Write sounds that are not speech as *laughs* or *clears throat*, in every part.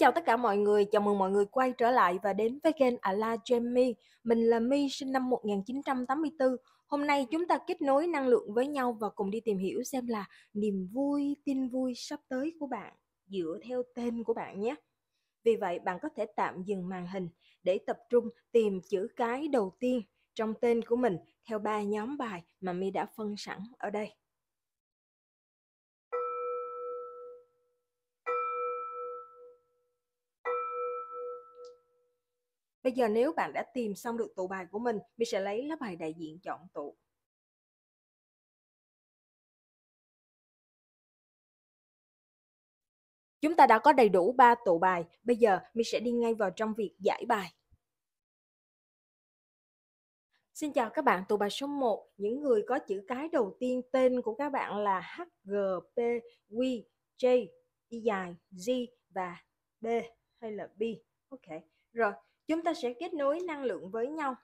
chào tất cả mọi người, chào mừng mọi người quay trở lại và đến với kênh Ala Jamie. Mình là Mi sinh năm 1984. Hôm nay chúng ta kết nối năng lượng với nhau và cùng đi tìm hiểu xem là niềm vui, tin vui sắp tới của bạn dựa theo tên của bạn nhé. Vì vậy, bạn có thể tạm dừng màn hình để tập trung tìm chữ cái đầu tiên trong tên của mình theo ba nhóm bài mà Mi đã phân sẵn ở đây. Bây giờ nếu bạn đã tìm xong được tụ bài của mình, mình sẽ lấy lá bài đại diện chọn tụ. Chúng ta đã có đầy đủ 3 tụ bài, bây giờ mình sẽ đi ngay vào trong việc giải bài. Xin chào các bạn, tụ bài số 1, những người có chữ cái đầu tiên tên của các bạn là H, G, P, Q, J, Y dài, Z và B hay là B. Ok, rồi chúng ta sẽ kết nối năng lượng với nhau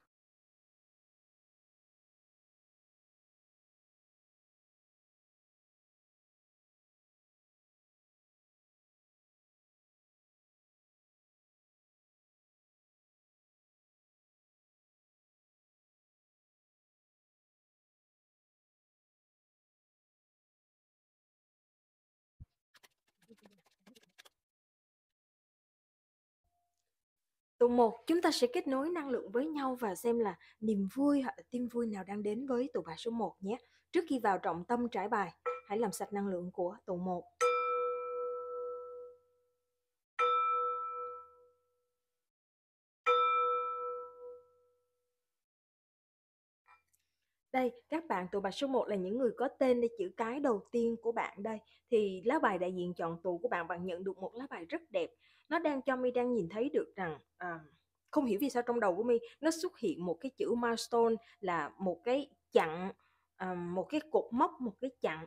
tụ một chúng ta sẽ kết nối năng lượng với nhau và xem là niềm vui hoặc tin vui nào đang đến với tụ bài số 1 nhé. Trước khi vào trọng tâm trải bài, hãy làm sạch năng lượng của tụ 1. Đây, các bạn tụ bài số 1 là những người có tên đây chữ cái đầu tiên của bạn đây. Thì lá bài đại diện chọn tụ của bạn, bạn nhận được một lá bài rất đẹp. Nó đang cho mi đang nhìn thấy được rằng à, không hiểu vì sao trong đầu của mi nó xuất hiện một cái chữ milestone là một cái chặn à, một cái cột mốc, một cái chặn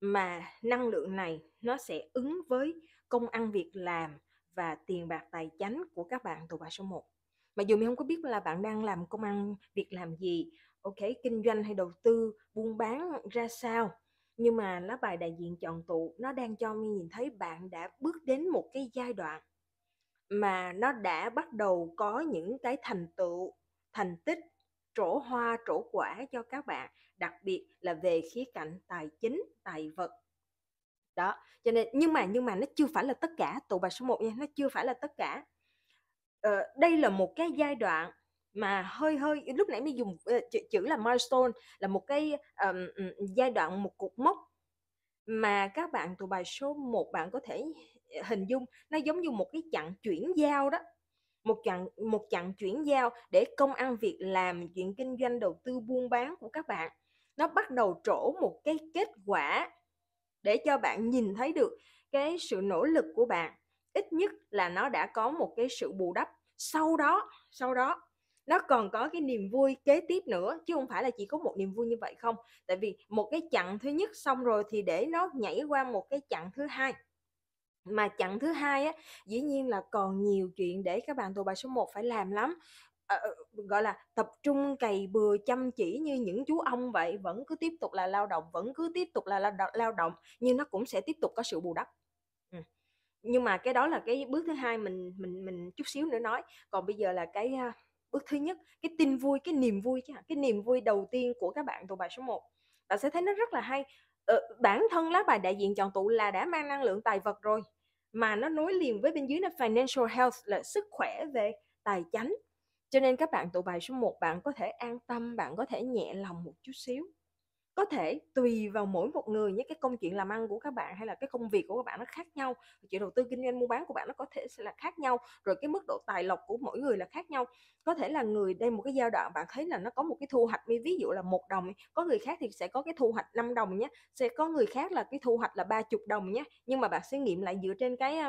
mà năng lượng này nó sẽ ứng với công ăn việc làm và tiền bạc tài chánh của các bạn tụ bài số 1. Mặc dù mình không có biết là bạn đang làm công ăn việc làm gì ok kinh doanh hay đầu tư buôn bán ra sao nhưng mà lá bài đại diện chọn tụ nó đang cho mi nhìn thấy bạn đã bước đến một cái giai đoạn mà nó đã bắt đầu có những cái thành tựu thành tích trổ hoa trổ quả cho các bạn đặc biệt là về khía cạnh tài chính tài vật đó cho nên nhưng mà nhưng mà nó chưa phải là tất cả tụ bài số 1 nha nó chưa phải là tất cả ờ, đây là một cái giai đoạn mà hơi hơi lúc nãy mới dùng chữ, chữ là milestone là một cái um, giai đoạn một cột mốc mà các bạn tụ bài số 1 bạn có thể hình dung nó giống như một cái chặng chuyển giao đó một chặng một chặng chuyển giao để công ăn việc làm chuyện kinh doanh đầu tư buôn bán của các bạn nó bắt đầu trổ một cái kết quả để cho bạn nhìn thấy được cái sự nỗ lực của bạn ít nhất là nó đã có một cái sự bù đắp sau đó sau đó nó còn có cái niềm vui kế tiếp nữa chứ không phải là chỉ có một niềm vui như vậy không tại vì một cái chặng thứ nhất xong rồi thì để nó nhảy qua một cái chặng thứ hai mà chặng thứ hai á dĩ nhiên là còn nhiều chuyện để các bạn tù bài số 1 phải làm lắm à, gọi là tập trung cày bừa chăm chỉ như những chú ong vậy vẫn cứ tiếp tục là lao động vẫn cứ tiếp tục là lao động, lao động nhưng nó cũng sẽ tiếp tục có sự bù đắp nhưng mà cái đó là cái bước thứ hai mình mình mình chút xíu nữa nói còn bây giờ là cái bước thứ nhất cái tin vui cái niềm vui chứ cái niềm vui đầu tiên của các bạn tụ bài số 1 bạn sẽ thấy nó rất là hay ờ, bản thân lá bài đại diện chọn tụ là đã mang năng lượng tài vật rồi mà nó nối liền với bên dưới là financial health là sức khỏe về tài chánh cho nên các bạn tụ bài số 1 bạn có thể an tâm bạn có thể nhẹ lòng một chút xíu có thể tùy vào mỗi một người nhé cái công chuyện làm ăn của các bạn hay là cái công việc của các bạn nó khác nhau chuyện đầu tư kinh doanh mua bán của bạn nó có thể sẽ là khác nhau rồi cái mức độ tài lộc của mỗi người là khác nhau có thể là người đây một cái giai đoạn bạn thấy là nó có một cái thu hoạch ví dụ là một đồng có người khác thì sẽ có cái thu hoạch 5 đồng nhé sẽ có người khác là cái thu hoạch là ba chục đồng nhé nhưng mà bạn sẽ nghiệm lại dựa trên cái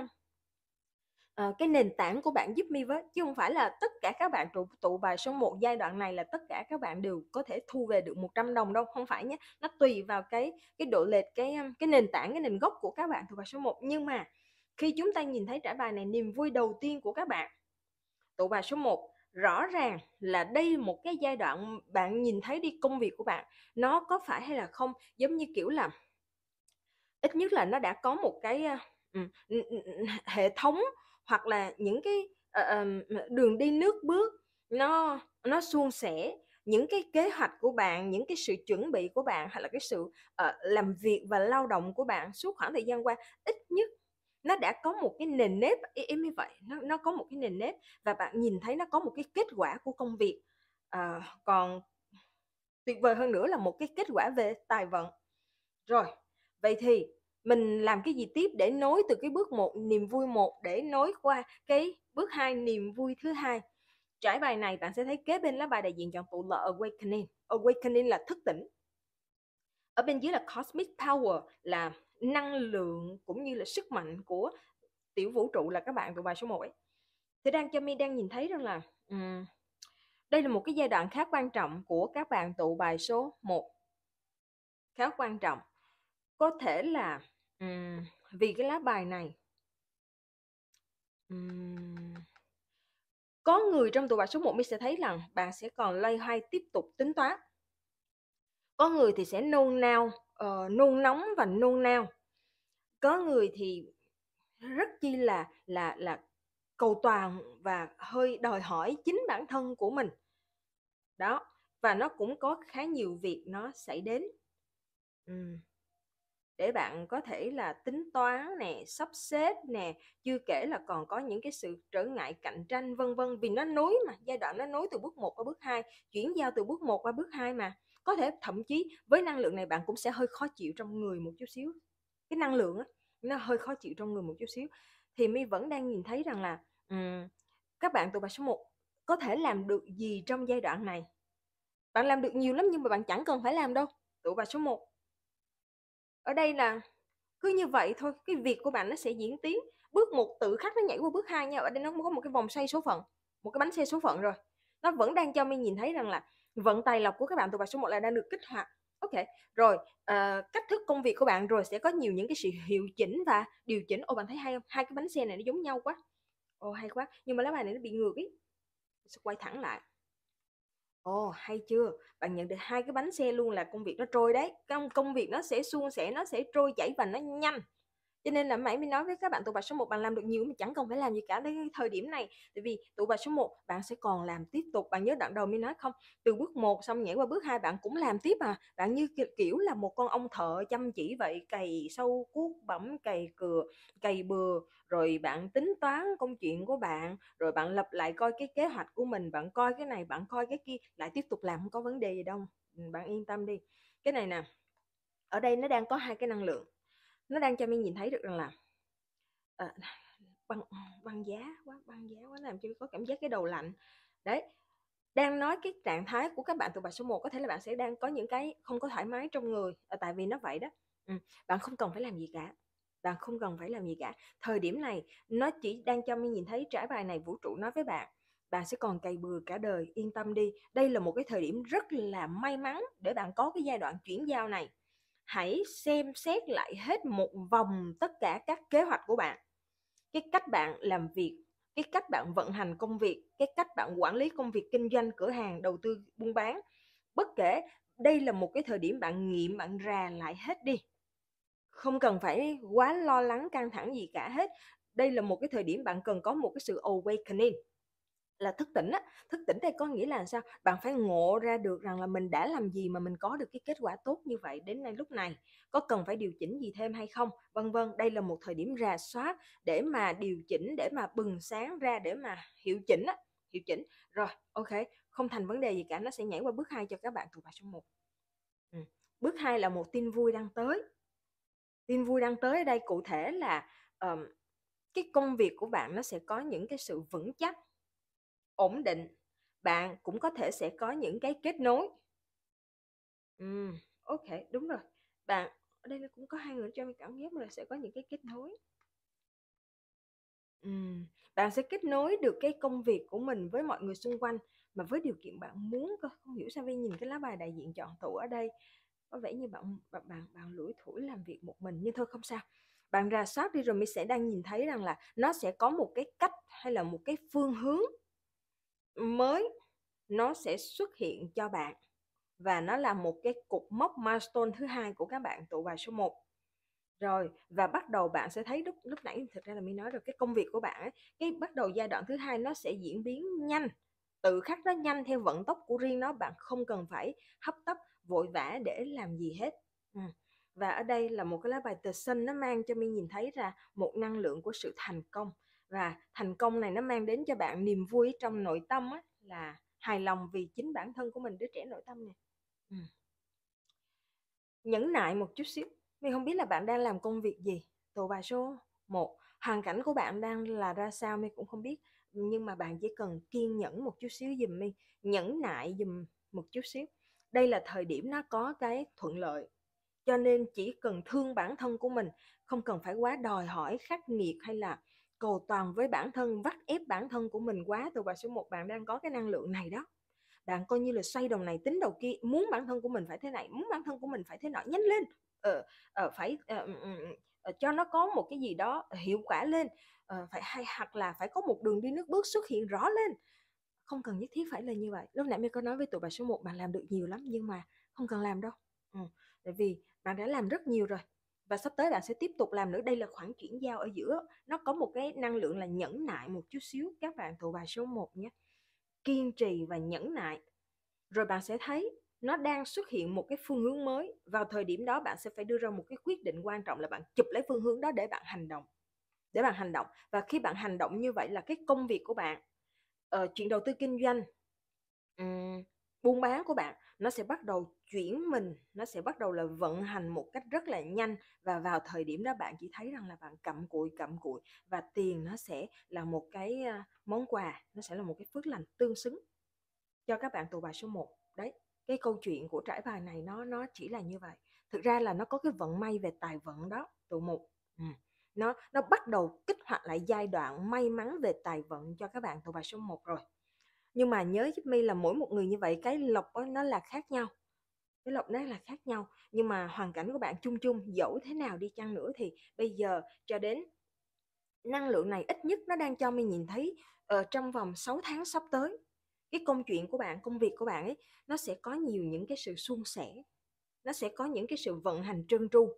ờ, cái nền tảng của bạn giúp mi với chứ không phải là tất cả các bạn tụ tụ bài số 1 giai đoạn này là tất cả các bạn đều có thể thu về được 100 đồng đâu không phải nhé nó tùy vào cái cái độ lệch cái cái nền tảng cái nền gốc của các bạn tụ bài số 1 nhưng mà khi chúng ta nhìn thấy trả bài này niềm vui đầu tiên của các bạn tụ bài số 1 rõ ràng là đây một cái giai đoạn bạn nhìn thấy đi công việc của bạn nó có phải hay là không giống như kiểu là ít nhất là nó đã có một cái uh, hệ thống hoặc là những cái uh, đường đi nước bước nó nó suôn sẻ những cái kế hoạch của bạn những cái sự chuẩn bị của bạn hay là cái sự uh, làm việc và lao động của bạn suốt khoảng thời gian qua ít nhất nó đã có một cái nền nếp em như vậy nó nó có một cái nền nếp và bạn nhìn thấy nó có một cái kết quả của công việc uh, còn tuyệt vời hơn nữa là một cái kết quả về tài vận rồi vậy thì mình làm cái gì tiếp để nối từ cái bước một niềm vui một để nối qua cái bước hai niềm vui thứ hai trải bài này bạn sẽ thấy kế bên lá bài đại diện chọn phụ là awakening awakening là thức tỉnh ở bên dưới là cosmic power là năng lượng cũng như là sức mạnh của tiểu vũ trụ là các bạn tụi bài số 1 ấy. thì đang cho mi đang nhìn thấy rằng là um, đây là một cái giai đoạn khá quan trọng của các bạn tụ bài số 1 khá quan trọng có thể là um, vì cái lá bài này um, có người trong tụi bài số 1 mình sẽ thấy rằng bạn sẽ còn lay hoay tiếp tục tính toán có người thì sẽ nôn nao uh, nôn nóng và nôn nao có người thì rất chi là là là cầu toàn và hơi đòi hỏi chính bản thân của mình đó và nó cũng có khá nhiều việc nó xảy đến ừ để bạn có thể là tính toán nè sắp xếp nè chưa kể là còn có những cái sự trở ngại cạnh tranh vân vân vì nó nối mà giai đoạn nó nối từ bước 1 qua bước 2 chuyển giao từ bước 1 qua bước 2 mà có thể thậm chí với năng lượng này bạn cũng sẽ hơi khó chịu trong người một chút xíu cái năng lượng á nó hơi khó chịu trong người một chút xíu thì mi vẫn đang nhìn thấy rằng là um, các bạn tụi bà số 1 có thể làm được gì trong giai đoạn này bạn làm được nhiều lắm nhưng mà bạn chẳng cần phải làm đâu tụi bà số 1 ở đây là cứ như vậy thôi cái việc của bạn nó sẽ diễn tiến bước một tự khắc nó nhảy qua bước hai nha ở đây nó có một cái vòng xoay số phận một cái bánh xe số phận rồi nó vẫn đang cho mình nhìn thấy rằng là vận tài lộc của các bạn từ bài số 1 là đang được kích hoạt ok rồi uh, cách thức công việc của bạn rồi sẽ có nhiều những cái sự hiệu chỉnh và điều chỉnh ô bạn thấy hay không hai cái bánh xe này nó giống nhau quá ồ hay quá nhưng mà lá bài này nó bị ngược ý sẽ quay thẳng lại Ồ hay chưa? Bạn nhận được hai cái bánh xe luôn là công việc nó trôi đấy. Công công việc nó sẽ suôn sẻ, nó sẽ trôi chảy và nó nhanh cho nên là mãi mình nói với các bạn tụ bài số 1 bạn làm được nhiều mình chẳng cần phải làm gì cả đến thời điểm này tại vì tụ bài số 1 bạn sẽ còn làm tiếp tục bạn nhớ đoạn đầu mình nói không từ bước 1 xong nhảy qua bước 2 bạn cũng làm tiếp à bạn như kiểu là một con ông thợ chăm chỉ vậy cày sâu cuốc bẩm cày cừa cày bừa rồi bạn tính toán công chuyện của bạn rồi bạn lập lại coi cái kế hoạch của mình bạn coi cái này bạn coi cái kia lại tiếp tục làm không có vấn đề gì đâu ừ, bạn yên tâm đi cái này nè ở đây nó đang có hai cái năng lượng nó đang cho mình nhìn thấy được rằng là uh, băng băng giá quá băng giá quá làm cho mi có cảm giác cái đầu lạnh đấy đang nói cái trạng thái của các bạn tụ bài số 1 có thể là bạn sẽ đang có những cái không có thoải mái trong người ờ, tại vì nó vậy đó ừ. bạn không cần phải làm gì cả bạn không cần phải làm gì cả thời điểm này nó chỉ đang cho mình nhìn thấy trải bài này vũ trụ nói với bạn bạn sẽ còn cày bừa cả đời yên tâm đi đây là một cái thời điểm rất là may mắn để bạn có cái giai đoạn chuyển giao này hãy xem xét lại hết một vòng tất cả các kế hoạch của bạn cái cách bạn làm việc cái cách bạn vận hành công việc cái cách bạn quản lý công việc kinh doanh cửa hàng đầu tư buôn bán bất kể đây là một cái thời điểm bạn nghiệm bạn rà lại hết đi không cần phải quá lo lắng căng thẳng gì cả hết đây là một cái thời điểm bạn cần có một cái sự awakening là thức tỉnh á thức tỉnh đây có nghĩa là sao bạn phải ngộ ra được rằng là mình đã làm gì mà mình có được cái kết quả tốt như vậy đến nay lúc này có cần phải điều chỉnh gì thêm hay không vân vân đây là một thời điểm rà soát để mà điều chỉnh để mà bừng sáng ra để mà hiệu chỉnh á hiệu chỉnh rồi ok không thành vấn đề gì cả nó sẽ nhảy qua bước hai cho các bạn thuộc bài số 1 ừ. bước hai là một tin vui đang tới tin vui đang tới ở đây cụ thể là um, cái công việc của bạn nó sẽ có những cái sự vững chắc ổn định bạn cũng có thể sẽ có những cái kết nối ừ, ok đúng rồi bạn ở đây nó cũng có hai người cho mình cảm giác là sẽ có những cái kết nối ừ, bạn sẽ kết nối được cái công việc của mình với mọi người xung quanh mà với điều kiện bạn muốn cơ không hiểu sao vi nhìn cái lá bài đại diện chọn tụ ở đây có vẻ như bạn bạn bạn, bạn lủi thủi làm việc một mình nhưng thôi không sao bạn ra soát đi rồi mình sẽ đang nhìn thấy rằng là nó sẽ có một cái cách hay là một cái phương hướng mới nó sẽ xuất hiện cho bạn và nó là một cái cục mốc milestone thứ hai của các bạn tụ bài số 1 rồi và bắt đầu bạn sẽ thấy lúc lúc nãy thực ra là mình nói rồi cái công việc của bạn ấy, cái bắt đầu giai đoạn thứ hai nó sẽ diễn biến nhanh tự khắc nó nhanh theo vận tốc của riêng nó bạn không cần phải hấp tấp vội vã để làm gì hết ừ. và ở đây là một cái lá bài tờ xanh nó mang cho mình nhìn thấy ra một năng lượng của sự thành công và thành công này nó mang đến cho bạn niềm vui trong nội tâm á, là hài lòng vì chính bản thân của mình đứa trẻ nội tâm này ừ. nhẫn nại một chút xíu mình không biết là bạn đang làm công việc gì tổ bài số 1 hoàn cảnh của bạn đang là ra sao mình cũng không biết nhưng mà bạn chỉ cần kiên nhẫn một chút xíu dùm mi nhẫn nại dùm một chút xíu đây là thời điểm nó có cái thuận lợi cho nên chỉ cần thương bản thân của mình không cần phải quá đòi hỏi khắc nghiệt hay là cầu toàn với bản thân vắt ép bản thân của mình quá từ bài số 1 bạn đang có cái năng lượng này đó bạn coi như là xoay đầu này tính đầu kia muốn bản thân của mình phải thế này muốn bản thân của mình phải thế nọ nhanh lên ờ, ờ, phải ờ, ừ, ừ, ừ, ờ, cho nó có một cái gì đó hiệu quả lên ờ, phải hay hoặc là phải có một đường đi nước bước xuất hiện rõ lên không cần nhất thiết phải là như vậy lúc nãy mình có nói với tụi bà số 1 bạn làm được nhiều lắm nhưng mà không cần làm đâu ừ, tại vì bạn đã làm rất nhiều rồi và sắp tới bạn sẽ tiếp tục làm nữa đây là khoảng chuyển giao ở giữa nó có một cái năng lượng là nhẫn nại một chút xíu các bạn thuộc bài số 1 nhé kiên trì và nhẫn nại rồi bạn sẽ thấy nó đang xuất hiện một cái phương hướng mới vào thời điểm đó bạn sẽ phải đưa ra một cái quyết định quan trọng là bạn chụp lấy phương hướng đó để bạn hành động để bạn hành động và khi bạn hành động như vậy là cái công việc của bạn uh, chuyện đầu tư kinh doanh um, buôn bán của bạn nó sẽ bắt đầu chuyển mình nó sẽ bắt đầu là vận hành một cách rất là nhanh và vào thời điểm đó bạn chỉ thấy rằng là bạn cặm cụi cặm cụi và tiền nó sẽ là một cái món quà nó sẽ là một cái phước lành tương xứng cho các bạn tù bài số 1 đấy cái câu chuyện của trải bài này nó nó chỉ là như vậy thực ra là nó có cái vận may về tài vận đó tù một ừ. nó nó bắt đầu kích hoạt lại giai đoạn may mắn về tài vận cho các bạn tù bài số 1 rồi nhưng mà nhớ giúp mi là mỗi một người như vậy cái lộc nó là khác nhau cái lộc nó là khác nhau nhưng mà hoàn cảnh của bạn chung chung dẫu thế nào đi chăng nữa thì bây giờ cho đến năng lượng này ít nhất nó đang cho mi nhìn thấy ở ờ, trong vòng 6 tháng sắp tới cái công chuyện của bạn công việc của bạn ấy nó sẽ có nhiều những cái sự suôn sẻ nó sẽ có những cái sự vận hành trơn tru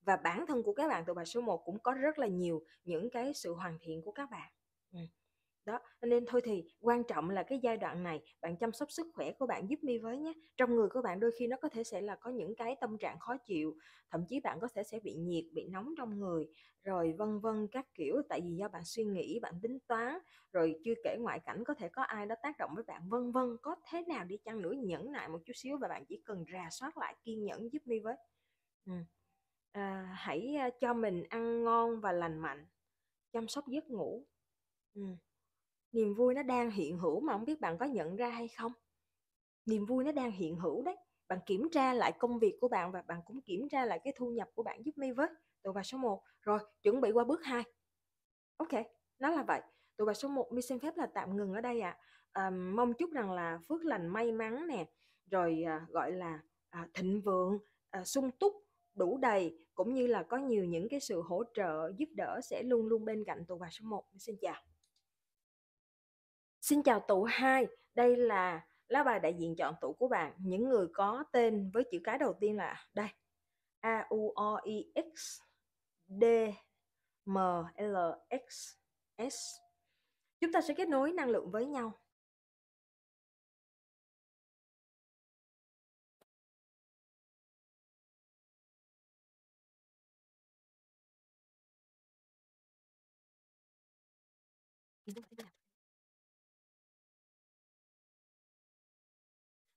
và bản thân của các bạn từ bài số 1 cũng có rất là nhiều những cái sự hoàn thiện của các bạn ừ đó nên thôi thì quan trọng là cái giai đoạn này bạn chăm sóc sức khỏe của bạn giúp mi với nhé trong người của bạn đôi khi nó có thể sẽ là có những cái tâm trạng khó chịu thậm chí bạn có thể sẽ bị nhiệt bị nóng trong người rồi vân vân các kiểu tại vì do bạn suy nghĩ bạn tính toán rồi chưa kể ngoại cảnh có thể có ai đó tác động với bạn vân vân có thế nào đi chăng nữa nhẫn nại một chút xíu và bạn chỉ cần rà soát lại kiên nhẫn giúp mi với à, hãy cho mình ăn ngon và lành mạnh chăm sóc giấc ngủ ừ niềm vui nó đang hiện hữu mà không biết bạn có nhận ra hay không niềm vui nó đang hiện hữu đấy bạn kiểm tra lại công việc của bạn và bạn cũng kiểm tra lại cái thu nhập của bạn giúp mi với tụi bà số 1 rồi chuẩn bị qua bước 2 ok nó là vậy tụi bà số 1 mi xin phép là tạm ngừng ở đây ạ à. à, mong chúc rằng là phước lành may mắn nè rồi à, gọi là à, thịnh vượng à, sung túc đủ đầy cũng như là có nhiều những cái sự hỗ trợ giúp đỡ sẽ luôn luôn bên cạnh tụi bà số 1 mi xin chào Xin chào tụ 2, đây là lá bài đại diện chọn tụ của bạn. Những người có tên với chữ cái đầu tiên là đây. A U O I X D M L X S. Chúng ta sẽ kết nối năng lượng với nhau.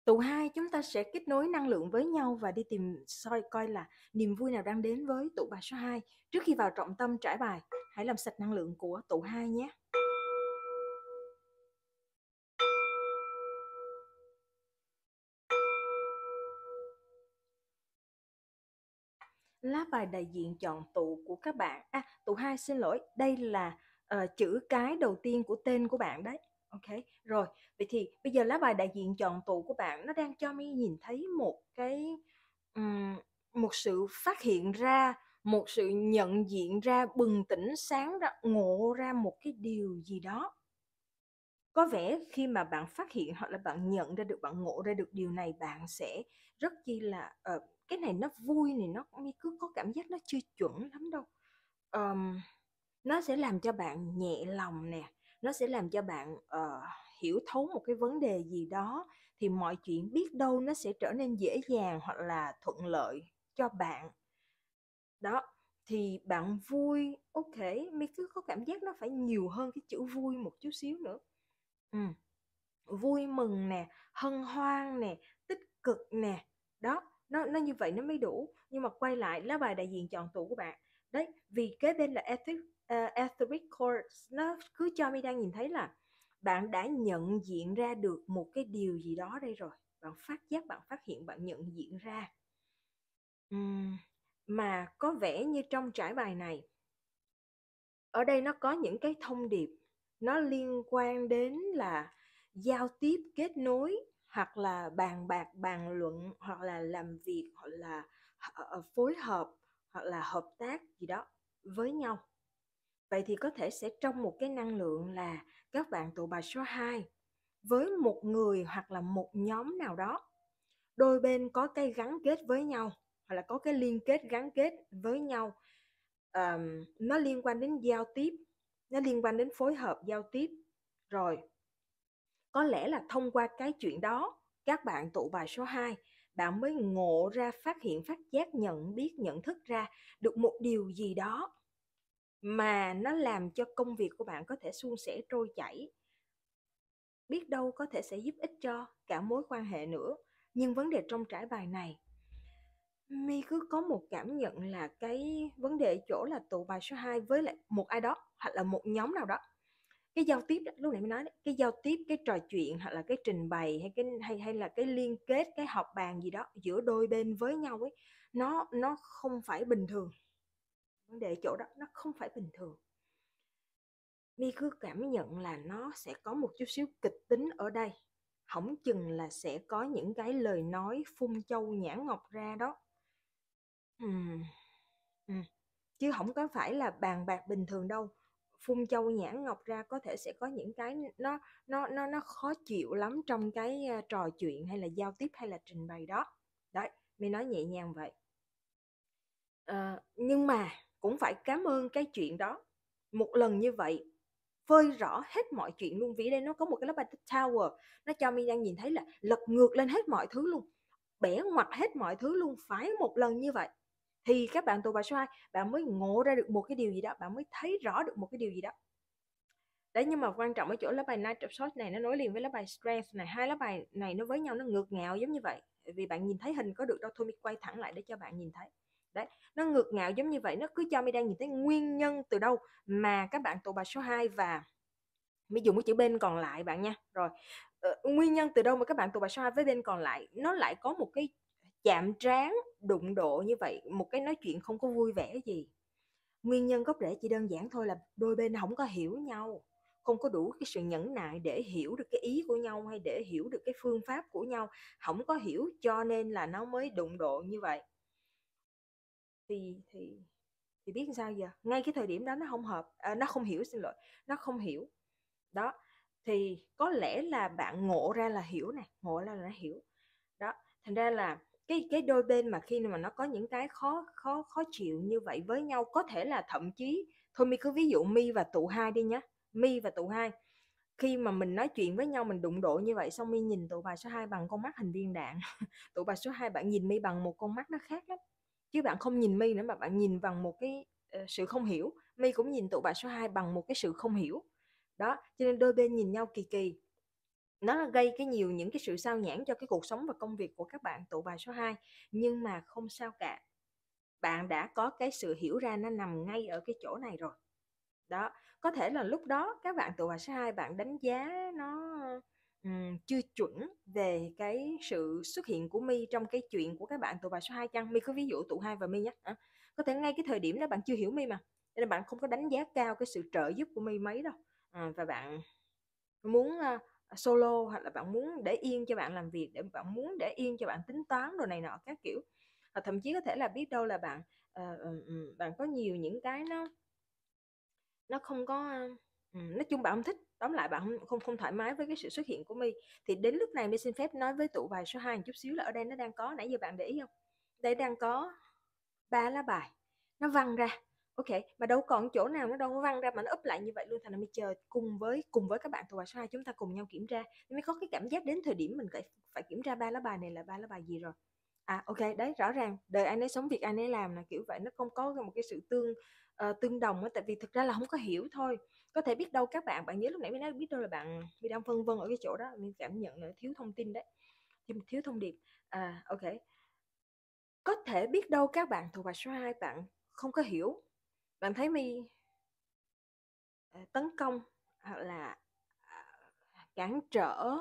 Tụ hai chúng ta sẽ kết nối năng lượng với nhau và đi tìm soi coi là niềm vui nào đang đến với tụ bài số 2. Trước khi vào trọng tâm trải bài, hãy làm sạch năng lượng của tụ hai nhé. lá bài đại diện chọn tụ của các bạn à tụ hai xin lỗi đây là uh, chữ cái đầu tiên của tên của bạn đấy Ok, rồi. Vậy thì bây giờ lá bài đại diện chọn tụ của bạn nó đang cho mi nhìn thấy một cái um, một sự phát hiện ra, một sự nhận diện ra, bừng tỉnh sáng ra, ngộ ra một cái điều gì đó. Có vẻ khi mà bạn phát hiện hoặc là bạn nhận ra được, bạn ngộ ra được điều này, bạn sẽ rất chi là uh, cái này nó vui này nó mi cứ có cảm giác nó chưa chuẩn lắm đâu. Um, nó sẽ làm cho bạn nhẹ lòng nè nó sẽ làm cho bạn uh, hiểu thấu một cái vấn đề gì đó thì mọi chuyện biết đâu nó sẽ trở nên dễ dàng hoặc là thuận lợi cho bạn đó thì bạn vui ok mi cứ có cảm giác nó phải nhiều hơn cái chữ vui một chút xíu nữa ừ. vui mừng nè hân hoan nè tích cực nè đó nó nó như vậy nó mới đủ nhưng mà quay lại lá bài đại diện chọn tủ của bạn đấy vì kế bên là ethics uh, etheric chords nó cứ cho mi đang nhìn thấy là bạn đã nhận diện ra được một cái điều gì đó đây rồi bạn phát giác bạn phát hiện bạn nhận diện ra uhm, mà có vẻ như trong trải bài này ở đây nó có những cái thông điệp nó liên quan đến là giao tiếp kết nối hoặc là bàn bạc bàn luận hoặc là làm việc hoặc là ờ, phối hợp hoặc là hợp tác gì đó với nhau Vậy thì có thể sẽ trong một cái năng lượng là các bạn tụ bài số 2 với một người hoặc là một nhóm nào đó đôi bên có cái gắn kết với nhau hoặc là có cái liên kết gắn kết với nhau um, nó liên quan đến giao tiếp nó liên quan đến phối hợp giao tiếp rồi có lẽ là thông qua cái chuyện đó các bạn tụ bài số 2 bạn mới ngộ ra phát hiện phát giác nhận biết nhận thức ra được một điều gì đó mà nó làm cho công việc của bạn có thể suôn sẻ trôi chảy biết đâu có thể sẽ giúp ích cho cả mối quan hệ nữa nhưng vấn đề trong trải bài này mi cứ có một cảm nhận là cái vấn đề chỗ là tụ bài số 2 với lại một ai đó hoặc là một nhóm nào đó cái giao tiếp đó, lúc nãy mới nói đấy, cái giao tiếp cái trò chuyện hoặc là cái trình bày hay cái hay hay là cái liên kết cái họp bàn gì đó giữa đôi bên với nhau ấy nó nó không phải bình thường vấn đề chỗ đó nó không phải bình thường mi cứ cảm nhận là nó sẽ có một chút xíu kịch tính ở đây hỏng chừng là sẽ có những cái lời nói phun châu nhã ngọc ra đó ừ. Ừ. chứ không có phải là bàn bạc bình thường đâu phun châu nhã ngọc ra có thể sẽ có những cái nó nó nó nó khó chịu lắm trong cái à, trò chuyện hay là giao tiếp hay là trình bày đó đấy mới nói nhẹ nhàng vậy à, nhưng mà cũng phải cảm ơn cái chuyện đó một lần như vậy phơi rõ hết mọi chuyện luôn vì đây nó có một cái lớp bài tower nó cho mình đang nhìn thấy là lật ngược lên hết mọi thứ luôn bẻ ngoặt hết mọi thứ luôn phải một lần như vậy thì các bạn tù bài số 2 bạn mới ngộ ra được một cái điều gì đó bạn mới thấy rõ được một cái điều gì đó đấy nhưng mà quan trọng ở chỗ lớp bài night of short này nó nối liền với lớp bài strength này hai lớp bài này nó với nhau nó ngược ngạo giống như vậy vì bạn nhìn thấy hình có được đâu thôi mình quay thẳng lại để cho bạn nhìn thấy đấy nó ngược ngạo giống như vậy nó cứ cho mi đang nhìn thấy nguyên nhân từ đâu mà các bạn tụ bài số 2 và mi dùng cái chữ bên còn lại bạn nha rồi ờ, nguyên nhân từ đâu mà các bạn tụ bài số 2 với bên còn lại nó lại có một cái chạm trán đụng độ như vậy một cái nói chuyện không có vui vẻ gì nguyên nhân gốc rễ chỉ đơn giản thôi là đôi bên không có hiểu nhau không có đủ cái sự nhẫn nại để hiểu được cái ý của nhau hay để hiểu được cái phương pháp của nhau không có hiểu cho nên là nó mới đụng độ như vậy thì thì thì biết sao giờ ngay cái thời điểm đó nó không hợp à, nó không hiểu xin lỗi nó không hiểu đó thì có lẽ là bạn ngộ ra là hiểu nè ngộ ra là hiểu đó thành ra là cái cái đôi bên mà khi mà nó có những cái khó khó khó chịu như vậy với nhau có thể là thậm chí thôi mi cứ ví dụ mi và tụ hai đi nhé mi và tụ hai khi mà mình nói chuyện với nhau mình đụng độ như vậy xong mi nhìn tụ bà số 2 bằng con mắt hình viên đạn *laughs* tụ bà số 2 bạn nhìn mi bằng một con mắt nó khác lắm chứ bạn không nhìn mi nữa mà bạn nhìn bằng một cái ờ, sự không hiểu mi cũng nhìn tụ bài số 2 bằng một cái sự không hiểu đó cho nên đôi bên nhìn nhau kỳ kỳ nó là gây cái nhiều những cái sự sao nhãn cho cái cuộc sống và công việc của các bạn tụ bài số 2 nhưng mà không sao cả bạn đã có cái sự hiểu ra nó nằm ngay ở cái chỗ này rồi đó có thể là lúc đó các bạn tụ bài số 2 bạn đánh giá nó um, chưa chuẩn về cái sự xuất hiện của mi trong cái chuyện của các bạn tụ bài số 2 chăng mi có ví dụ tụ hai và mi nhé à, có thể ngay cái thời điểm đó bạn chưa hiểu mi mà nên bạn không có đánh giá cao cái sự trợ giúp của mi mấy đâu à, và bạn muốn uh, solo hoặc là bạn muốn để yên cho bạn làm việc để bạn muốn để yên cho bạn tính toán đồ này nọ các kiểu hoặc thậm chí có thể là biết đâu là bạn uh, bạn có nhiều những cái nó nó không có uh, nói chung bạn không thích tóm lại bạn không không không thoải mái với cái sự xuất hiện của mi thì đến lúc này mi xin phép nói với tụ bài số 2 một chút xíu là ở đây nó đang có nãy giờ bạn để ý không đây đang có ba lá bài nó văng ra ok mà đâu còn chỗ nào nó đâu có văng ra mà nó úp lại như vậy luôn thành ra mi chờ cùng với cùng với các bạn tụ bài số 2 chúng ta cùng nhau kiểm tra mới có cái cảm giác đến thời điểm mình phải phải kiểm tra ba lá bài này là ba lá bài gì rồi à ok đấy rõ ràng đời anh ấy sống việc anh ấy làm là kiểu vậy nó không có một cái sự tương uh, tương đồng đó, tại vì thực ra là không có hiểu thôi có thể biết đâu các bạn bạn nhớ lúc nãy mình nói biết đâu là bạn bị đang phân vân ở cái chỗ đó mình cảm nhận là thiếu thông tin đấy thiếu thông điệp à ok có thể biết đâu các bạn thuộc bài số 2 bạn không có hiểu bạn thấy mi à, tấn công hoặc là à, cản trở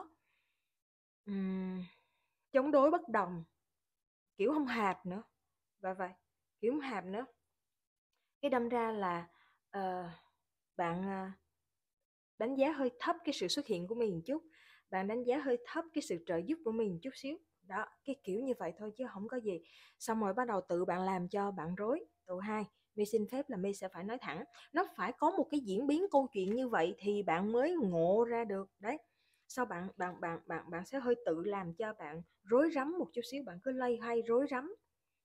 um, chống đối bất đồng kiểu không hạp nữa và vậy kiểu không hạp nữa cái đâm ra là uh, bạn à, đánh giá hơi thấp cái sự xuất hiện của mình một chút bạn đánh giá hơi thấp cái sự trợ giúp của mình một chút xíu đó cái kiểu như vậy thôi chứ không có gì xong rồi bắt đầu tự bạn làm cho bạn rối tụ hai mi xin phép là mi sẽ phải nói thẳng nó phải có một cái diễn biến câu chuyện như vậy thì bạn mới ngộ ra được đấy sau bạn bạn bạn bạn bạn sẽ hơi tự làm cho bạn rối rắm một chút xíu bạn cứ lây hay rối rắm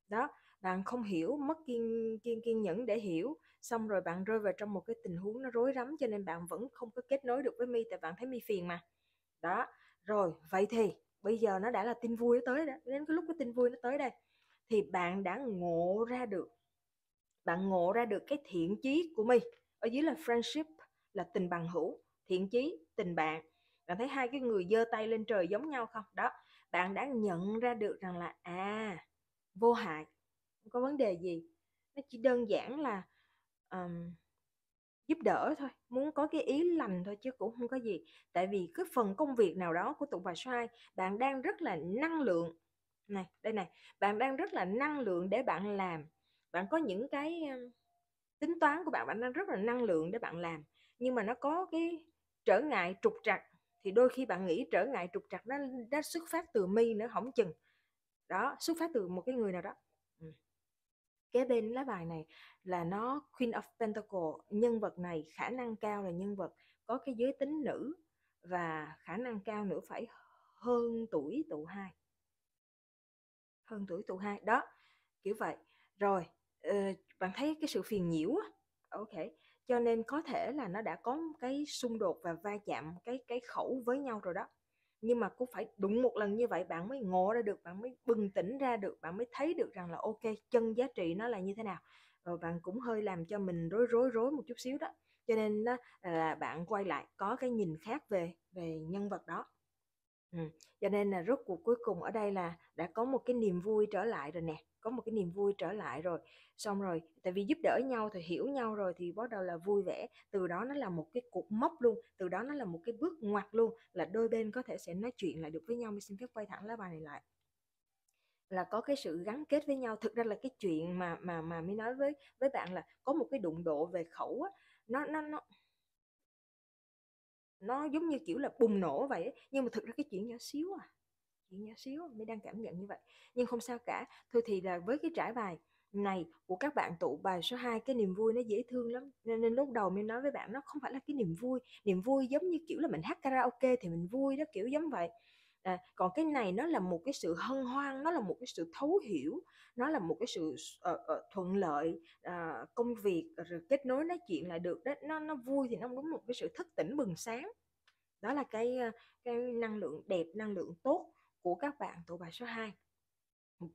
đó bạn không hiểu mất kiên kiên kiên nhẫn để hiểu xong rồi bạn rơi vào trong một cái tình huống nó rối rắm cho nên bạn vẫn không có kết nối được với mi tại bạn thấy mi phiền mà đó rồi vậy thì bây giờ nó đã là tin vui nó tới đó đến cái lúc cái tin vui nó tới đây thì bạn đã ngộ ra được bạn ngộ ra được cái thiện chí của mi ở dưới là friendship là tình bằng hữu thiện chí tình bạn bạn thấy hai cái người giơ tay lên trời giống nhau không đó bạn đã nhận ra được rằng là à vô hại không có vấn đề gì nó chỉ đơn giản là um, giúp đỡ thôi muốn có cái ý lành thôi chứ cũng không có gì tại vì cái phần công việc nào đó của tụ bà sai bạn đang rất là năng lượng này đây này bạn đang rất là năng lượng để bạn làm bạn có những cái tính toán của bạn bạn đang rất là năng lượng để bạn làm nhưng mà nó có cái trở ngại trục trặc thì đôi khi bạn nghĩ trở ngại trục trặc nó đã xuất phát từ mi nữa không chừng đó xuất phát từ một cái người nào đó kế bên lá bài này là nó Queen of Pentacle nhân vật này khả năng cao là nhân vật có cái giới tính nữ và khả năng cao nữa phải hơn tuổi tụ hai hơn tuổi tụ hai đó kiểu vậy rồi uh, bạn thấy cái sự phiền nhiễu á ok cho nên có thể là nó đã có cái xung đột và va chạm cái cái khẩu với nhau rồi đó nhưng mà cũng phải đúng một lần như vậy bạn mới ngộ ra được bạn mới bừng tỉnh ra được bạn mới thấy được rằng là ok chân giá trị nó là như thế nào rồi bạn cũng hơi làm cho mình rối rối rối một chút xíu đó cho nên đó là bạn quay lại có cái nhìn khác về về nhân vật đó ừ. cho nên là rốt cuộc cuối cùng ở đây là đã có một cái niềm vui trở lại rồi nè có một cái niềm vui trở lại rồi xong rồi tại vì giúp đỡ nhau thì hiểu nhau rồi thì bắt đầu là vui vẻ từ đó nó là một cái cột mốc luôn từ đó nó là một cái bước ngoặt luôn là đôi bên có thể sẽ nói chuyện lại được với nhau mình xin phép quay thẳng lá bài này lại là có cái sự gắn kết với nhau thực ra là cái chuyện mà mà mà mới nói với với bạn là có một cái đụng độ về khẩu á, nó nó nó nó giống như kiểu là bùng nổ vậy nhưng mà thực ra cái chuyện nhỏ xíu à chuyện nhỏ xíu mới đang cảm nhận như vậy nhưng không sao cả thôi thì là với cái trải bài này của các bạn tụ bài số 2 cái niềm vui nó dễ thương lắm nên, nên lúc đầu mình nói với bạn nó không phải là cái niềm vui niềm vui giống như kiểu là mình hát karaoke thì mình vui đó kiểu giống vậy à, còn cái này nó là một cái sự hân hoan nó là một cái sự thấu hiểu nó là một cái sự uh, uh, thuận lợi uh, công việc rồi kết nối nói chuyện lại được đó nó nó vui thì nó đúng một cái sự thức tỉnh bừng sáng đó là cái ờ, cái năng lượng đẹp năng lượng tốt của các bạn tổ bài số 2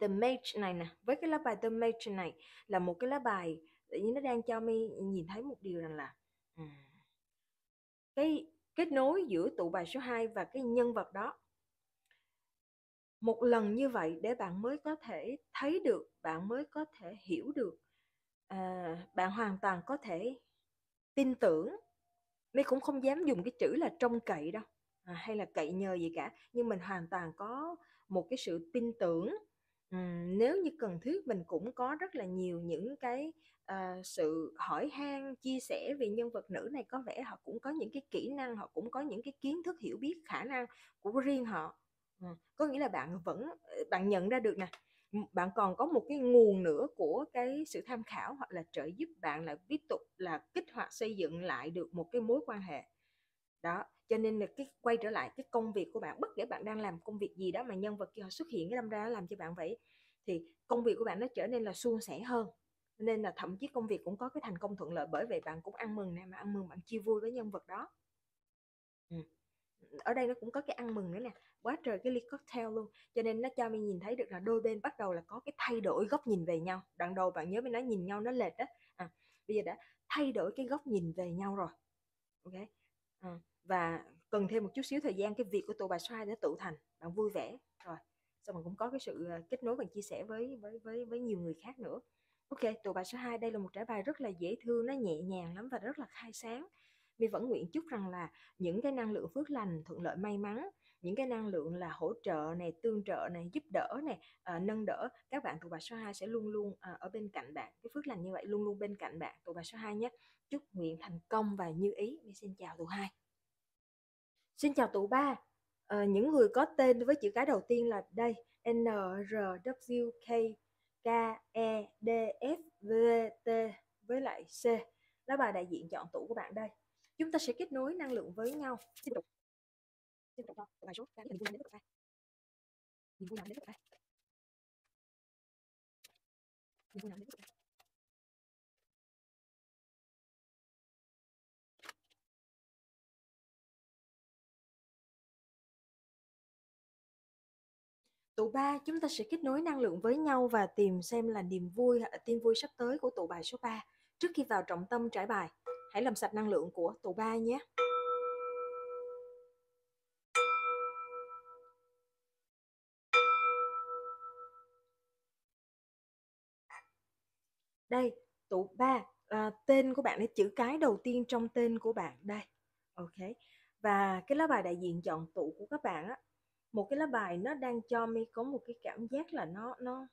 The Mage này nè với cái lá bài The Mage này là một cái lá bài tự nhiên nó đang cho mi nhìn thấy một điều rằng là cái kết nối giữa tụ bài số 2 và cái nhân vật đó một lần như vậy để bạn mới có thể thấy được bạn mới có thể hiểu được à, bạn hoàn toàn có thể tin tưởng mi cũng không dám dùng cái chữ là trông cậy đâu À, hay là cậy nhờ gì cả nhưng mình hoàn toàn có một cái sự tin tưởng nếu như cần thiết mình cũng có rất là nhiều những cái uh, sự hỏi han chia sẻ vì nhân vật nữ này có vẻ họ cũng có những cái kỹ năng họ cũng có những cái kiến thức hiểu biết khả năng của riêng họ ờ, có nghĩa là bạn vẫn ờ, bạn nhận ra được nè bạn còn có một cái nguồn nữa của cái sự tham khảo hoặc là trợ giúp bạn là tiếp tục là kích hoạt xây dựng lại được một cái mối quan hệ đó cho nên là cái quay trở lại cái công việc của bạn bất kể bạn đang làm công việc gì đó mà nhân vật kia họ xuất hiện cái đâm ra nó làm cho bạn vậy thì công việc của bạn nó trở nên là suôn sẻ hơn nên là thậm chí công việc cũng có cái thành công thuận lợi bởi vậy bạn cũng ăn mừng nè mà ăn mừng bạn chia vui với nhân vật đó ừ. ở đây nó cũng có cái ăn mừng nữa nè quá trời cái ly cocktail luôn cho nên nó cho mình nhìn thấy được là đôi bên bắt đầu là có cái thay đổi góc nhìn về nhau đoạn đầu bạn nhớ mình nói nhìn nhau nó lệch đó à, bây giờ đã thay đổi cái góc nhìn về nhau rồi ok à, và cần thêm một chút xíu thời gian cái việc của tụ bà xoay để tự thành bạn vui vẻ rồi xong rồi cũng có cái sự ờ, kết nối và chia sẻ với với với với nhiều người khác nữa ok tụ bài số 2 đây là một trải bài rất là dễ thương nó nhẹ nhàng lắm và rất là khai sáng vì vẫn nguyện chúc rằng là những cái năng lượng phước lành thuận lợi may mắn những cái năng lượng là hỗ trợ này tương trợ này giúp đỡ này à, ờ, nâng đỡ các bạn tụ bà số 2 sẽ luôn luôn à, ở bên cạnh bạn cái phước lành như vậy luôn luôn bên cạnh bạn tụ bà số 2 nhé chúc nguyện thành công và như ý mình xin chào tụ hai Xin chào tụ ba, à, những người có tên với chữ cái đầu tiên là đây N R W K K E D F V T với lại C đó bài đại diện chọn tủ của bạn đây chúng ta sẽ kết nối năng lượng với nhau xin tục tiếp tục bài số cái niềm vui đến với bạn niềm vui đến với bạn niềm vui đến với bạn Tụ ba chúng ta sẽ kết nối năng lượng với nhau và tìm xem là niềm vui tin vui sắp tới của tụ bài số 3. Trước khi vào trọng tâm trải bài, hãy làm sạch năng lượng của tụ ba nhé. Đây, tụ ba à, tên của bạn là chữ cái đầu tiên trong tên của bạn đây. Ok. Và cái lá bài đại diện chọn tụ của các bạn á một cái lá bài nó đang cho mi có một cái cảm giác là nó nó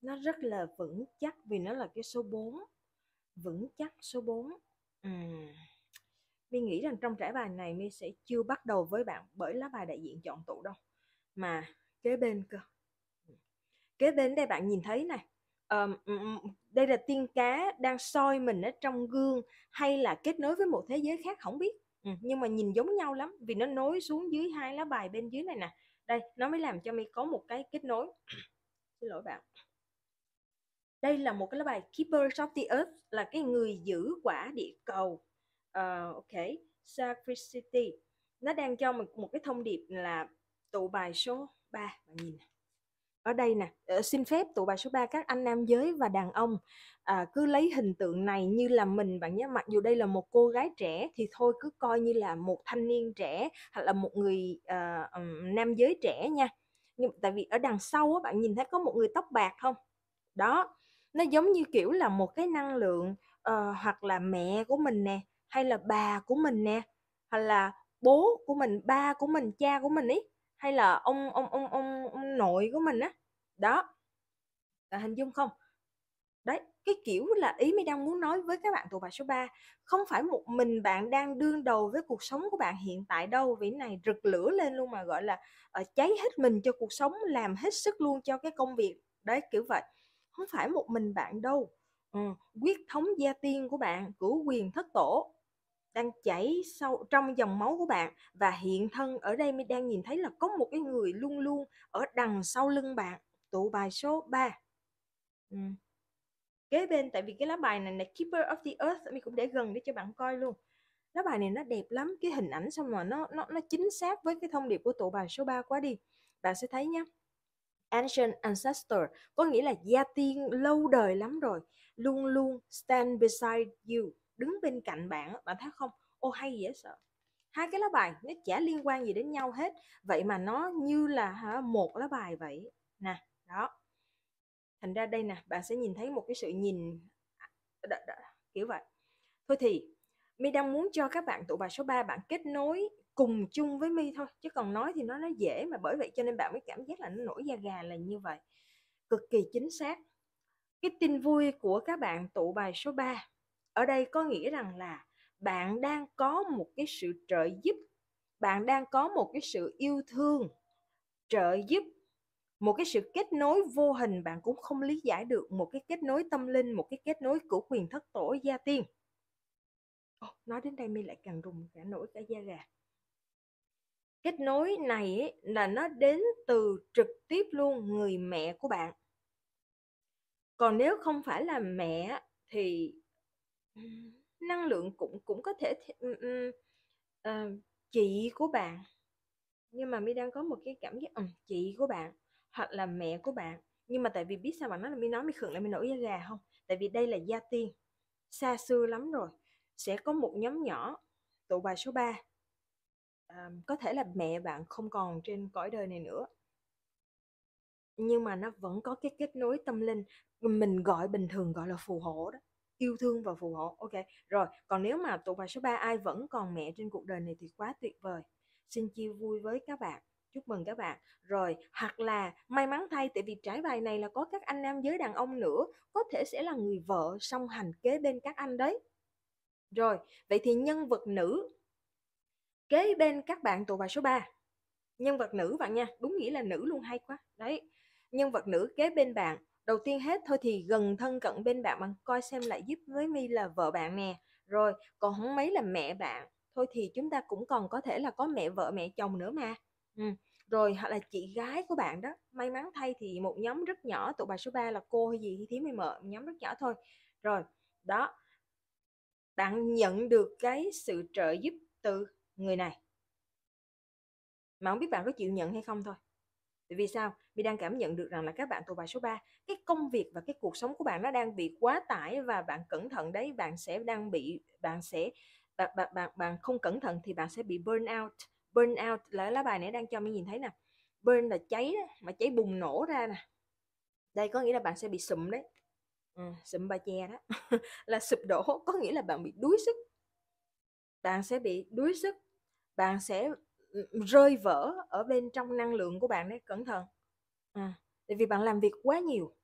nó rất là vững chắc vì nó là cái số 4 vững chắc số 4 uhm. mi nghĩ rằng trong trải bài này mi sẽ chưa bắt đầu với bạn bởi lá bài đại diện chọn tụ đâu mà kế bên cơ kế bên đây bạn nhìn thấy này um, đây là tiên cá đang soi mình ở trong gương hay là kết nối với một thế giới khác không biết ừ, nhưng mà nhìn giống nhau lắm vì nó nối xuống dưới hai lá bài bên dưới này nè đây nó mới làm cho mi có một cái kết nối *clears throat* xin lỗi bạn đây là một cái lá bài Keeper of the Earth là cái người giữ quả địa cầu uh, ok Sacricity nó đang cho mình một cái thông điệp là tụ bài số 3 bạn nhìn này ở đây nè ờ, xin phép tụ bài số 3 các anh nam giới và đàn ông à, cứ lấy hình tượng này như là mình bạn nhé mặc dù đây là một cô gái trẻ thì thôi cứ coi như là một thanh niên trẻ hoặc là một người à, nam giới trẻ nha nhưng tại vì ở đằng sau á, bạn nhìn thấy có một người tóc bạc không đó nó giống như kiểu là một cái năng lượng uh, hoặc là mẹ của mình nè hay là bà của mình nè hoặc là bố của mình ba của mình cha của mình ấy hay là ông ông ông ông, ông nội của mình á đó là hình dung không đấy cái kiểu là ý mới đang muốn nói với các bạn tụi bài số 3 không phải một mình bạn đang đương đầu với cuộc sống của bạn hiện tại đâu vì này rực lửa lên luôn mà gọi là uh, cháy hết mình cho cuộc sống làm hết sức luôn cho cái công việc đấy kiểu vậy không phải một mình bạn đâu ừ, quyết thống gia tiên của bạn cử quyền thất tổ đang chảy sâu trong dòng máu của bạn và hiện thân ở đây mình đang nhìn thấy là có một cái người luôn luôn ở đằng sau lưng bạn tụ bài số 3 ừ. kế bên tại vì cái lá bài này là keeper of the earth mình cũng để gần để cho bạn coi luôn lá bài này nó đẹp lắm cái hình ảnh xong rồi nó nó nó chính xác với cái thông điệp của tụ bài số 3 quá đi bạn sẽ thấy nhé ancient ancestor có nghĩa là gia tiên lâu đời lắm rồi luôn luôn stand beside you đứng bên cạnh bạn bạn thấy không ô hay dễ sợ hai cái lá bài nó chả liên quan gì đến nhau hết vậy mà nó như là một lá bài vậy nè đó thành ra đây nè bạn sẽ nhìn thấy một cái sự nhìn à, đ, đ, kiểu vậy thôi thì mi đang muốn cho các bạn tụ bài số 3 bạn kết nối cùng chung với mi thôi chứ còn nói thì nó nó dễ mà bởi vậy cho nên bạn mới cảm giác là nó nổi da gà là như vậy cực kỳ chính xác cái tin vui của các bạn tụ bài số 3 ở đây có nghĩa rằng là bạn đang có một cái sự trợ giúp bạn đang có một cái sự yêu thương trợ giúp một cái sự kết nối vô hình bạn cũng không lý giải được một cái kết nối tâm linh một cái kết nối của quyền thất tổ gia tiên Ồ, nói đến đây mi lại càng rùng cả nổi cả da gà kết nối này là nó đến từ trực tiếp luôn người mẹ của bạn còn nếu không phải là mẹ thì năng lượng cũng cũng có thể th- um, uh, chị của bạn nhưng mà mi đang có một cái cảm giác um, chị của bạn hoặc là mẹ của bạn nhưng mà tại vì biết sao mà nói là mi nói mi khựng lại mi nổi da gà không tại vì đây là gia tiên xa xưa lắm rồi sẽ có một nhóm nhỏ tụ bài số 3 à, ờ, có thể là mẹ bạn không còn trên cõi đời này nữa nhưng mà nó vẫn có cái kết nối tâm linh mình gọi bình thường gọi là phù hộ đó yêu thương và phù hộ ok rồi còn nếu mà tụ bài số 3 ai vẫn còn mẹ trên cuộc đời này thì quá tuyệt vời xin chia vui với các bạn chúc mừng các bạn rồi hoặc là may mắn thay tại vì trái bài này là có các anh nam giới đàn ông nữa có thể sẽ là người vợ song hành kế bên các anh đấy rồi vậy thì nhân vật nữ kế bên các bạn tụ bài số 3 nhân vật nữ bạn nha đúng nghĩa là nữ luôn hay quá đấy nhân vật nữ kế bên bạn đầu tiên hết thôi thì gần thân cận bên bạn bằng coi xem lại giúp với mi là vợ bạn nè rồi còn không mấy là mẹ bạn thôi thì chúng ta cũng còn có thể là có mẹ vợ mẹ chồng nữa mà ừ. rồi hoặc là chị gái của bạn đó may mắn thay thì một nhóm rất nhỏ tụi bà số 3 là cô hay gì thì thím em mở nhóm rất nhỏ thôi rồi đó bạn nhận được cái sự trợ giúp từ người này mà không biết bạn có chịu nhận hay không thôi vì sao vì đang cảm nhận được rằng là các bạn thuộc bài số 3 cái công việc và cái cuộc sống của bạn nó đang bị quá tải và bạn cẩn thận đấy bạn sẽ đang bị bạn sẽ bạn bạn bạn, bạn không cẩn thận thì bạn sẽ bị burn out burn out là lá bài này đang cho mình nhìn thấy nè burn là cháy đó, mà cháy bùng nổ ra nè đây có nghĩa là bạn sẽ bị sụm đấy ừ, sụm bà che đó *laughs* là sụp đổ có nghĩa là bạn bị đuối sức bạn sẽ bị đuối sức bạn sẽ rơi vỡ ở bên trong năng lượng của bạn đấy cẩn thận à, tại vì bạn làm việc quá nhiều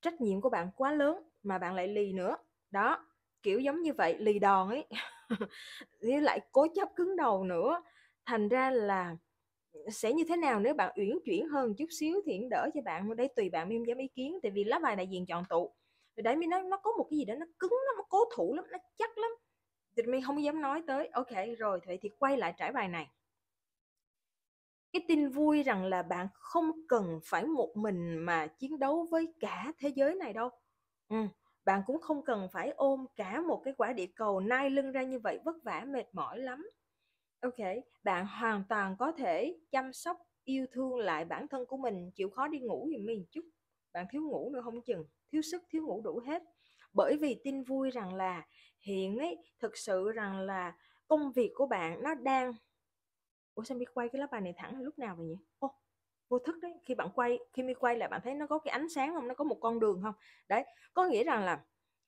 trách nhiệm của bạn quá lớn mà bạn lại lì nữa đó kiểu giống như vậy lì đòn ấy *laughs* với lại cố chấp cứng đầu nữa thành ra là sẽ như thế nào nếu bạn uyển chuyển hơn chút xíu thì đỡ cho bạn đấy tùy bạn em dám ý kiến tại vì lá bài đại diện chọn tụ rồi đấy mới nói nó có một cái gì đó nó cứng nó cố thủ lắm nó chắc lắm Tụi mi không dám nói tới ok rồi vậy thì quay lại trải bài này cái tin vui rằng là bạn không cần phải một mình mà chiến đấu với cả thế giới này đâu ừ, bạn cũng không cần phải ôm cả một cái quả địa cầu nai lưng ra như vậy vất vả mệt mỏi lắm ok bạn hoàn toàn có thể chăm sóc yêu thương lại bản thân của mình chịu khó đi ngủ giùm mình chút bạn thiếu ngủ nữa không chừng thiếu sức thiếu ngủ đủ hết bởi vì tin vui rằng là hiện ấy thực sự rằng là công việc của bạn nó đang ủa sao mi quay cái lá bài này thẳng lúc nào vậy nhỉ ô vô thức đấy khi bạn quay khi mi quay lại bạn thấy nó có cái ánh sáng không nó có một con đường không đấy có nghĩa rằng là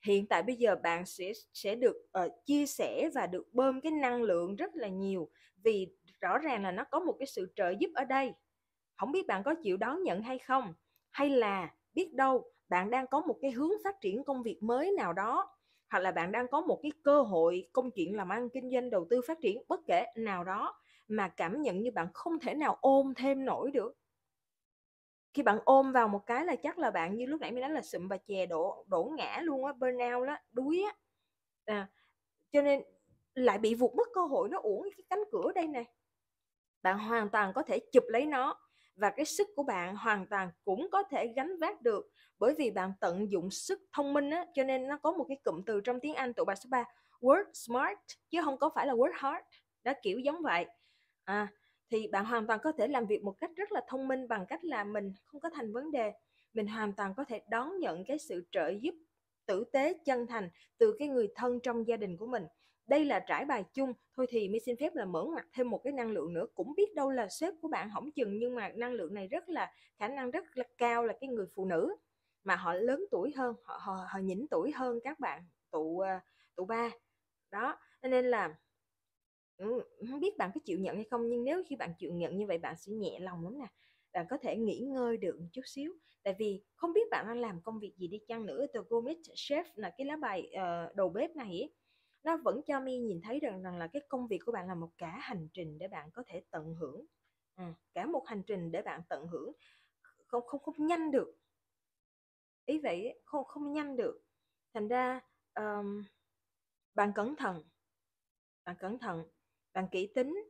hiện tại bây giờ bạn sẽ sẽ được uh, chia sẻ và được bơm cái năng lượng rất là nhiều vì rõ ràng là nó có một cái sự trợ giúp ở đây không biết bạn có chịu đón nhận hay không hay là biết đâu bạn đang có một cái hướng phát triển công việc mới nào đó hoặc là bạn đang có một cái cơ hội công chuyện làm ăn kinh doanh đầu tư phát triển bất kể nào đó mà cảm nhận như bạn không thể nào ôm thêm nổi được khi bạn ôm vào một cái là chắc là bạn như lúc nãy mình nói là sụm và chè đổ đổ ngã luôn á burnout đó đuối á à, cho nên lại bị vụt mất cơ hội nó uổng cái cánh cửa đây này bạn hoàn toàn có thể chụp lấy nó và cái sức của bạn hoàn toàn cũng có thể gánh vác được bởi vì bạn tận dụng sức thông minh á, cho nên nó có một cái cụm từ trong tiếng Anh tụi bà số 3 word smart chứ không có phải là word hard đó kiểu giống vậy à, thì bạn hoàn toàn có thể làm việc một cách rất là thông minh bằng cách là mình không có thành vấn đề mình hoàn toàn có thể đón nhận cái sự trợ giúp tử tế chân thành từ cái người thân trong gia đình của mình đây là trải bài chung thôi thì mi xin phép là mở ngoặt thêm một cái năng lượng nữa cũng biết đâu là sếp của bạn hỏng chừng nhưng mà năng lượng này rất là khả năng rất là cao là cái người phụ nữ mà họ lớn tuổi hơn họ họ, họ nhỉnh tuổi hơn các bạn tụ à, tụ ba đó nên là ừ, không biết bạn có chịu nhận hay không nhưng nếu khi bạn chịu nhận như vậy bạn sẽ nhẹ lòng lắm nè bạn có thể nghỉ ngơi được một chút xíu tại vì không biết bạn đang làm công việc gì đi chăng nữa từ gourmet chef là cái lá bài uh, đầu bếp này ấy, nó vẫn cho mi nhìn thấy rằng rằng là cái công việc của bạn là một cả hành trình để bạn có thể tận hưởng ừ, cả một hành trình để bạn tận hưởng không không không nhanh được ý vậy không không nhanh được thành ra um, bạn cẩn thận bạn cẩn thận bạn kỹ tính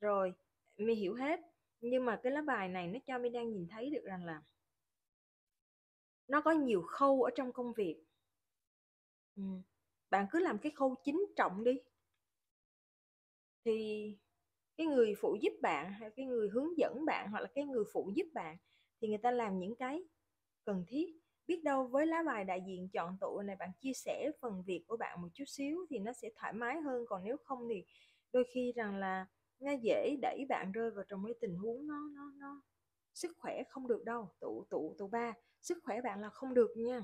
rồi mi hiểu hết nhưng mà cái lá bài này nó cho mi đang nhìn thấy được rằng là nó có nhiều khâu ở trong công việc ừ bạn cứ làm cái khâu chính trọng đi thì cái người phụ giúp bạn hay cái người hướng dẫn bạn hoặc là cái người phụ giúp bạn thì người ta làm những cái cần thiết biết đâu với lá bài đại diện chọn tụ này bạn chia sẻ phần việc của bạn một chút xíu thì nó sẽ thoải mái hơn còn nếu không thì đôi khi rằng là nghe dễ đẩy bạn rơi vào trong cái tình huống nó nó nó sức khỏe không được đâu tụ tụ tụ ba sức khỏe bạn là không được nha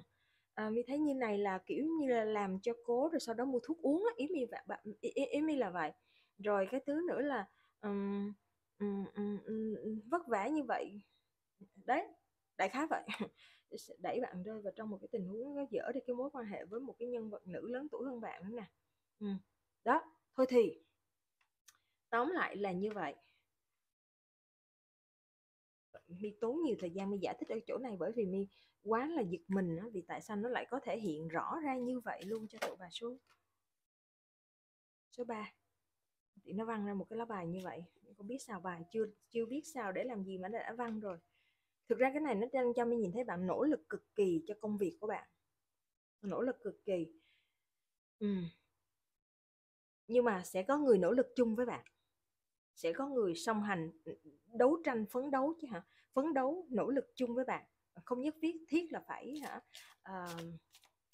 à, ờ, mi thấy như này là kiểu như là làm cho cố rồi sau đó mua thuốc uống á ý mi bạn ý, ý, ý mi là vậy rồi cái thứ nữa là um, um, um, vất vả như vậy đấy đại khái vậy *laughs* đẩy bạn rơi vào trong một cái tình huống nó dở đi cái mối quan hệ với một cái nhân vật nữ lớn tuổi hơn bạn nữa nè ừ. đó thôi thì tóm lại là như vậy mi tốn nhiều thời gian mi giải thích ở chỗ này bởi vì mi quá là giật mình đó vì tại sao nó lại có thể hiện rõ ra như vậy luôn cho tụi bà số số 3 thì nó văng ra một cái lá bài như vậy không biết sao bài chưa chưa biết sao để làm gì mà nó đã văng rồi thực ra cái này nó đang cho mi nhìn thấy bạn nỗ lực cực kỳ cho công việc của bạn nỗ lực cực kỳ ừ. nhưng mà sẽ có người nỗ lực chung với bạn sẽ có người song hành ừ, đấu tranh phấn đấu chứ hả phấn đấu nỗ lực chung với bạn ờ, không nhất thiết thiết là phải hả à,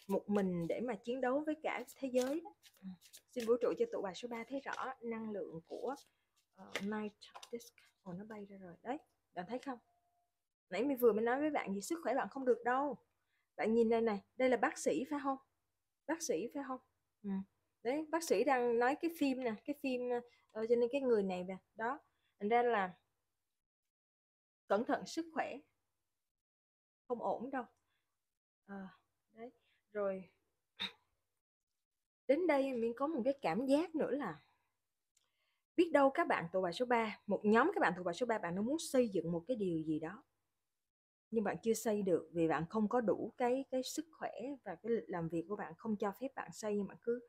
một mình để mà chiến đấu với cả thế giới đó. Ừ. xin vũ trụ cho tụ bài số 3 thấy rõ năng lượng của uh, night disc oh, nó bay ra rồi đấy bạn thấy không nãy mình vừa mới nói với bạn gì sức khỏe bạn không được đâu bạn nhìn đây này đây là bác sĩ phải không bác sĩ phải không ừ. đấy bác sĩ đang nói cái phim nè cái phim thôi ờ, cho nên cái người này nè đó thành ra là cẩn thận sức khỏe không ổn đâu à, đấy rồi *clears throat* đến đây mình có một cái cảm giác nữa là biết đâu các bạn thuộc bài số 3 một nhóm các bạn thuộc bài số 3 bạn nó muốn xây dựng một cái điều gì đó nhưng bạn chưa xây được vì bạn không có đủ cái cái sức khỏe và cái lịch làm việc của bạn không cho phép bạn xây nhưng bạn cứ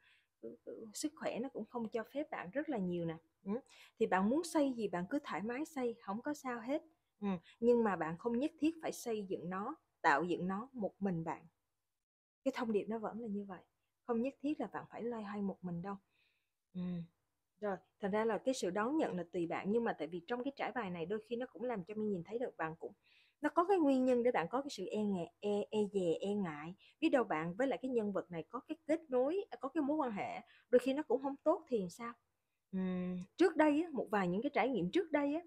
Ừ, ừ, sức khỏe nó cũng không cho phép bạn rất là nhiều nè ừ, thì bạn muốn xây gì bạn cứ thoải mái xây không có sao hết nhưng mà bạn không nhất thiết phải xây dựng nó tạo dựng nó một mình bạn cái thông điệp nó vẫn là như vậy không nhất thiết là bạn phải loay hoay một mình đâu ừ. rồi thành ra là cái sự đón nhận là tùy bạn nhưng mà tại vì trong cái trải bài này đôi khi nó cũng làm cho mình nhìn thấy được bạn cũng nó có cái nguyên nhân để bạn có cái sự e ngại e e dè e ngại biết đâu bạn với lại cái nhân vật này có cái kết nối à, có cái mối quan hệ đôi khi nó cũng không tốt thì sao uhm, trước đây á, một vài những cái trải nghiệm trước đây á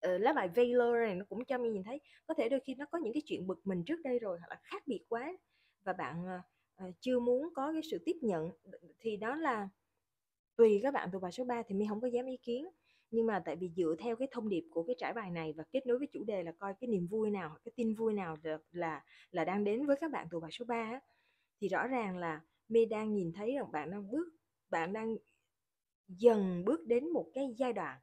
ờ, lá bài Valor này nó cũng cho mình nhìn thấy có thể đôi khi nó có những cái chuyện bực mình trước đây rồi hoặc là khác biệt quá và bạn ờ, ờ, chưa muốn có cái sự tiếp nhận thì đó là tùy các bạn từ bài số 3 thì mình không có dám ý kiến nhưng mà tại vì dựa theo cái thông điệp của cái trải bài này và kết nối với chủ đề là coi cái niềm vui nào cái tin vui nào là là, là đang đến với các bạn tù bài số 3 á, thì rõ ràng là mê đang nhìn thấy rằng bạn đang bước bạn đang dần bước đến một cái giai đoạn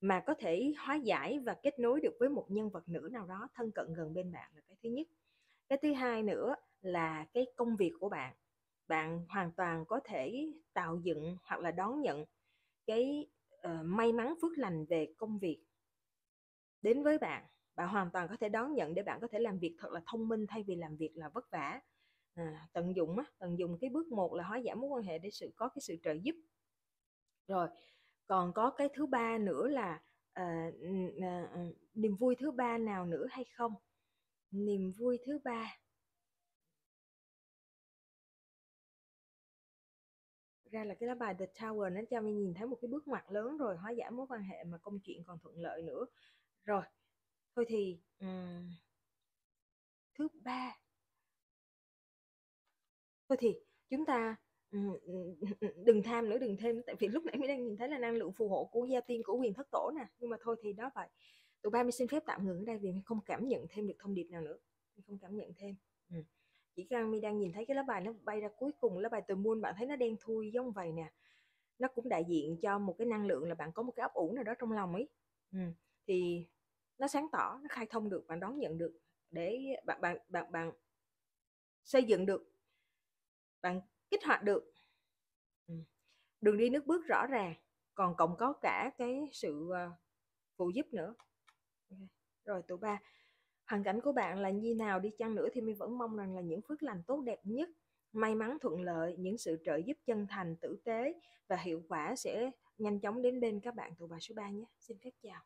mà có thể hóa giải và kết nối được với một nhân vật nữ nào đó thân cận gần bên bạn là cái thứ nhất cái thứ hai nữa là cái công việc của bạn bạn hoàn toàn có thể tạo dựng hoặc là đón nhận cái Ờ, may mắn phước lành về công việc đến với bạn bạn hoàn toàn có thể đón nhận để bạn có thể làm việc thật là thông minh thay vì làm việc là vất vả à, tận dụng á, tận dụng cái bước một là hóa giảm mối quan hệ để sự có cái sự trợ giúp rồi còn có cái thứ ba nữa là à, à, niềm vui thứ ba nào nữa hay không niềm vui thứ ba ra là cái lá bài The Tower nó cho mình nhìn thấy một cái bước ngoặt lớn rồi hóa giải mối quan hệ mà công chuyện còn thuận lợi nữa rồi thôi thì um, thứ ba thôi thì chúng ta đừng tham nữa đừng thêm tại vì lúc nãy mình đang nhìn thấy là năng lượng phù hộ của gia tiên của quyền thất tổ nè nhưng mà thôi thì đó vậy tụi ba mình xin phép tạm ngừng ở đây vì mình không cảm nhận thêm được thông điệp nào nữa mình không cảm nhận thêm ừ chỉ rằng mi đang nhìn thấy cái lá bài nó bay ra cuối cùng lá bài từ muôn bạn thấy nó đen thui giống vậy nè nó cũng đại diện cho một cái năng lượng là bạn có một cái ấp ủ nào đó trong lòng ấy ừ. thì nó sáng tỏ nó khai thông được bạn đón nhận được để bạn bạn bạn bạn xây dựng được bạn kích hoạt được ừ. đường đi nước bước rõ ràng còn cộng có cả cái sự ờ, phụ giúp nữa rồi tụ ba hoàn cảnh của bạn là như nào đi chăng nữa thì mình vẫn mong rằng là những phước lành tốt đẹp nhất may mắn thuận lợi những sự trợ giúp chân thành tử tế và hiệu quả sẽ nhanh chóng đến bên các bạn tụ bà số 3 nhé xin phép chào